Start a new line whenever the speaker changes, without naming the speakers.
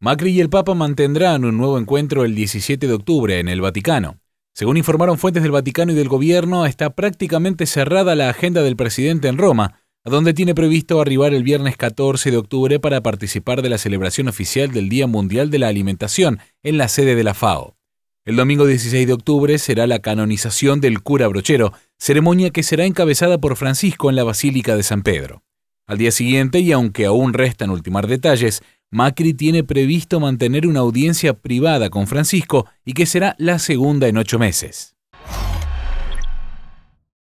Macri y el Papa mantendrán un nuevo encuentro el 17 de octubre en el Vaticano. Según informaron fuentes del Vaticano y del gobierno, está prácticamente cerrada la agenda del presidente en Roma, a donde tiene previsto arribar el viernes 14 de octubre para participar de la celebración oficial del Día Mundial de la Alimentación en la sede de la FAO. El domingo 16 de octubre será la canonización del cura brochero, ceremonia que será encabezada por Francisco en la Basílica de San Pedro. Al día siguiente, y aunque aún restan ultimar detalles, Macri tiene previsto mantener una audiencia privada con Francisco y que será la segunda en ocho meses.